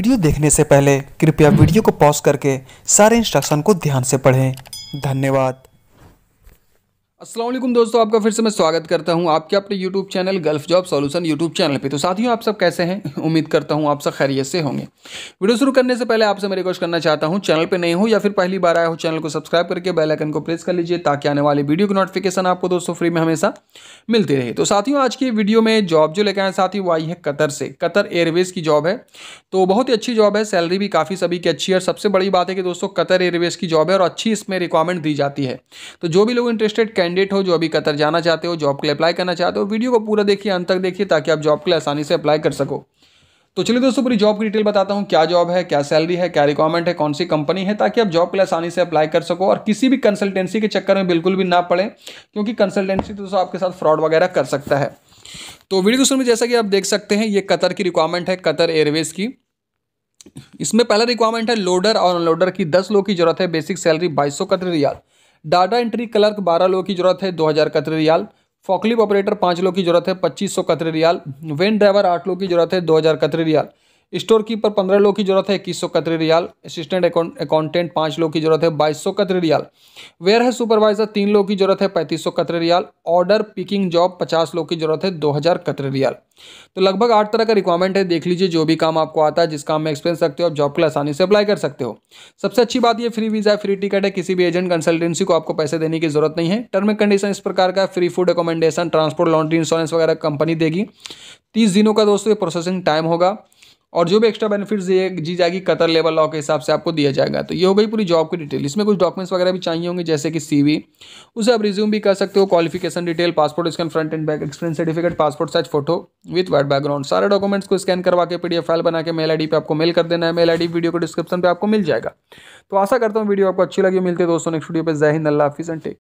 Video देखने से पहले कृपया हम्म। वीडियो को पॉज करके सारे इंस्ट्रक्शन को ध्यान से पढ़ें धन्यवाद असलम दोस्तों आपका फिर से मैं स्वागत करता हूं आपके अपने YouTube channel gulf job solution YouTube channel पे तो साथियों आप सब कैसे हैं उम्मीद करता हूं आप सब खैरियत से होंगे वीडियो शुरू करने से पहले आपसे मैं रिक्वेस्ट करना चाहता हूं चैनल पे नए हो या फिर पहली बार आया हो चैनल को सब्सक्राइब करके बेल आइकन को प्रेस कर लीजिए ताकि आने वाली वीडियो की नोटिफिकेशन आपको दोस्तों फ्री में हमेशा मिलती रहे तो साथियों आज की वीडियो में जॉब जो लेकर आए साथी वो आई है कतर से कतर एयरवेज़ की जॉब है तो बहुत ही अच्छी जॉब है सैलरी भी काफ़ी सभी की अच्छी है और सबसे बड़ी बात है कि दोस्तों कतर एयरवेज़ की जॉब है और अच्छी इसमें रिक्वायरमेंट दी जाती है तो जो भी लोग इंटरेस्टेड कैंडिडेट हो जो अभी कतर जाना चाहते हो जॉब के लिए अप्लाई करना चाहते हो वीडियो को पूरा देखिए अंत तक देखिए ताकि आप जॉब के लिए आसानी से अप्लाई कर सको तो चलिए दोस्तों पूरी जॉब की डिटेल बताता हूँ क्या जॉब है क्या सैलरी है क्या रिक्वायरमेंट है कौन सी कंपनी है ताकि आप जॉब के लिए आसानी से अप्लाई कर सको और किसी भी कंसल्टेंसी के चक्कर में बिल्कुल भी ना पड़े क्योंकि कंसल्टेंसी तो दोस्तों आपके साथ फ्रॉड वगैरह कर सकता है तो वीडियो दोस्तों में जैसा कि आप देख सकते हैं ये कतर की रिक्वायरमेंट है कतर एयरवेज की इसमें पहला रिक्वायरमेंट है लोडर और अनलोडर की दस लोग की जरूरत है बेसिक सैलरी बाईस सौ Qatar riyal data entry clerk बारह लोगों की जरूरत है दो हज़ार कतरे रियाल फॉकलिप ऑपरेटर पाँच लोग की जरूरत है पच्चीस सौ कतरे रियाल वैन ड्राइवर आठ लोग की जरूरत है दो हज़ार कतरे रियाल स्टोर कीपर पंद्रह लोग की जरूरत है इक्कीस सौ कतरे रियाल असिस्टेंट अकाउंटेंट पाँच लोग की जरूरत है बाईस सौ कतरे रियाल वेयर है सुपरवाइजर तीन लोग की जरूरत है पैंतीस सौ कतरे रियाल ऑर्डर पिकिंग जॉब पचास लोग की जरूरत है दो हज़ार कतरे रियाल तो लगभग आठ तरह का रिक्वायरमेंट है देख लीजिए जो भी काम आपको आता है जिस काम में एक्सपीरियंस रखते हो आप जॉब के लिए आसानी से अप्लाई कर सकते हो सबसे अच्छी बात ये फ्री वीज़ा फ्री टिकट है किसी भी एजेंट कंसल्टेंसी को आपको पैसे देने की जरूरत नहीं है टर्म एंड कंडीशन इस प्रकार का free food accommodation transport laundry insurance वगैरह कंपनी देगी तीस दिनों का दोस्तों ये प्रोसेसिंग टाइम होगा और जो भी एक्स्ट्रा बेनिफिट्स दिए जी जाएगी कतर लेबर लॉ के हिसाब से आपको दिया जाएगा तो ये हो गई पूरी जॉब की डिटेल इसमें कुछ डॉक्यूमेंट्स वगैरह भी चाहिए होंगे जैसे कि सीवी उसे आप रिज्यूम भी कर सकते हो qualification detail passport scan front and back experience certificate passport size photo with white background सारे डॉक्यूमेंट्स को स्कैन करवा के पी फाइल बना के मेल आई पे आपको मेल कर देना है मेल डी वीडियो को डिस्क्रिप्शन पर आपको मिल जाएगा तो आशा करता हूँ वीडियो आपको अच्छी लगी मिलते दोस्तों नेक्स्ट वीडियो पर जय हिंद अल्लाह हाफिज़ एंड टेक